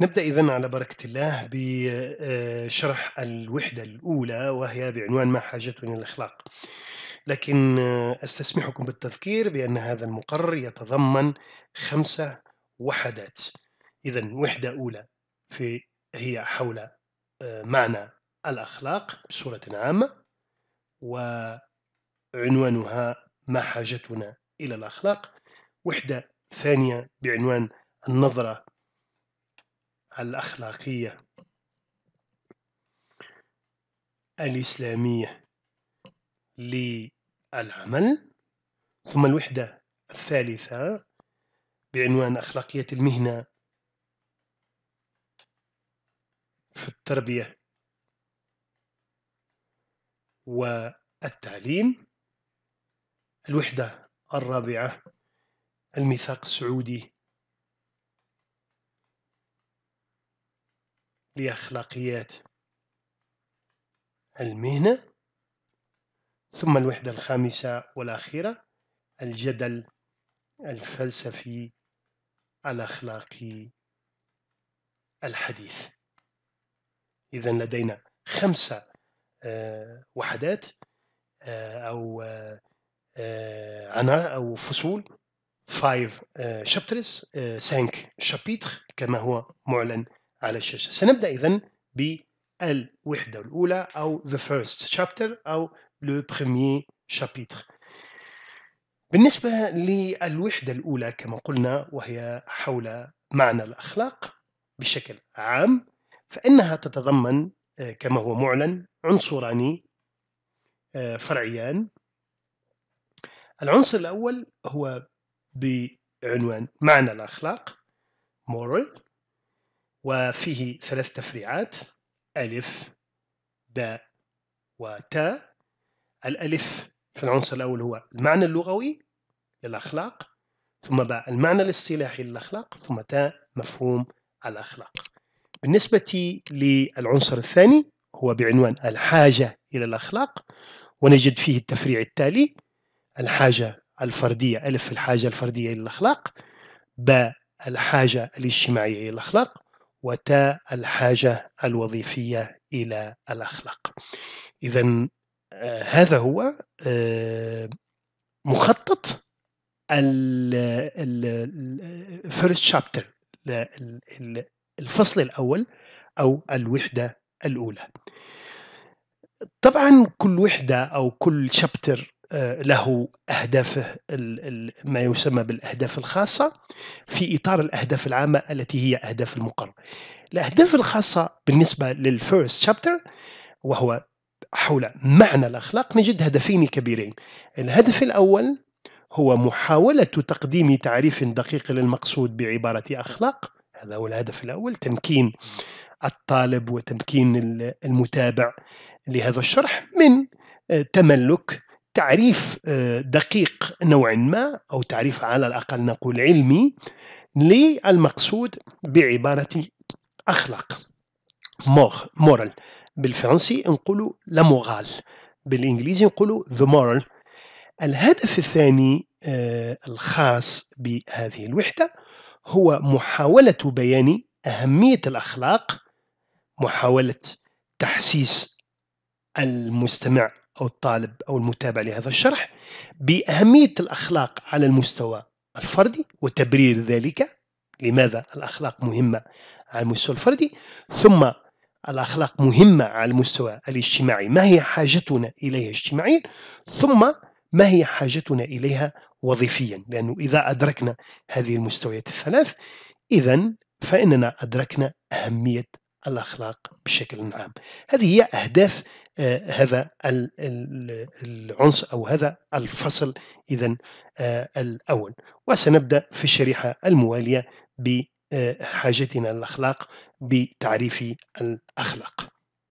نبدأ إذا على بركة الله بشرح آه، الوحدة الأولى وهي بعنوان ما حاجتنا الإخلاق لكن آه، أستسمحكم بالتذكير بأن هذا المقرر يتضمن خمسة وحدات إذا وحدة أولى في هي حول آه، معنى الأخلاق بصورة عامة وعنوانها ما حاجتنا إلى الأخلاق وحدة ثانية بعنوان النظرة الأخلاقية الإسلامية للعمل ثم الوحدة الثالثة بعنوان أخلاقية المهنة في التربية والتعليم الوحدة الرابعة الميثاق السعودي لأخلاقيات المهنة ثم الوحدة الخامسة والأخيرة الجدل الفلسفي الأخلاقي الحديث إذا لدينا خمسة آه، وحدات آه، أو آه، أنا أو فصول 5 chapters 5 شابيتر كما هو معلن على الشاشة سنبدأ إذن بالوحدة الأولى أو the first chapter أو le premier chapitre بالنسبة للوحدة الأولى كما قلنا وهي حول معنى الأخلاق بشكل عام فإنها تتضمن آه، كما هو معلن عنصران آه، فرعيان العنصر الأول هو بعنوان معنى الأخلاق moral وفيه ثلاث تفريعات ألف باء وتاء الألف في العنصر الأول هو المعنى اللغوي للأخلاق ثم باء المعنى الاصطلاحي للأخلاق ثم تاء مفهوم الأخلاق بالنسبة للعنصر الثاني هو بعنوان الحاجة إلى الأخلاق ونجد فيه التفريع التالي الحاجة الفردية ألف الحاجة الفردية إلى الأخلاق باء الحاجة الاجتماعية إلى الأخلاق وتاء الحاجة الوظيفية إلى الأخلاق إذا آه، هذا هو آه، مخطط الفيرست شابتر الفصل الأول أو الوحدة الأولى طبعا كل وحدة أو كل شابتر آه، له أهدافه ما يسمى بالأهداف الخاصة في إطار الأهداف العامة التي هي أهداف المقرر الأهداف الخاصة بالنسبة للفيرست شابتر وهو حول معنى الأخلاق نجد هدفين كبيرين الهدف الأول هو محاولة تقديم تعريف دقيق للمقصود بعبارة أخلاق هذا هو الهدف الأول تمكين الطالب وتمكين المتابع لهذا الشرح من آه، تملك تعريف آه، دقيق نوعا ما أو تعريف على الأقل نقول علمي للمقصود بعبارة أخلاق مورال بالفرنسي نقول لا مورال بالإنجليزي نقول ذا مورال الهدف الثاني آه، الخاص بهذه الوحدة هو محاولة بيان أهمية الأخلاق محاولة تحسيس المستمع أو الطالب أو المتابع لهذا الشرح بأهمية الأخلاق على المستوى الفردي وتبرير ذلك لماذا الأخلاق مهمة على المستوى الفردي ثم الأخلاق مهمة على المستوى الاجتماعي ما هي حاجتنا إليها اجتماعيا ثم ما هي حاجتنا إليها وظيفيا لأنه إذا أدركنا هذه المستويات الثلاث إذا فإننا أدركنا أهمية الأخلاق بشكل عام هذه هي أهداف آه، هذا العنصر أو هذا الفصل إذا آه، الأول وسنبدأ في الشريحة الموالية بحاجتنا آه، للأخلاق بتعريف الأخلاق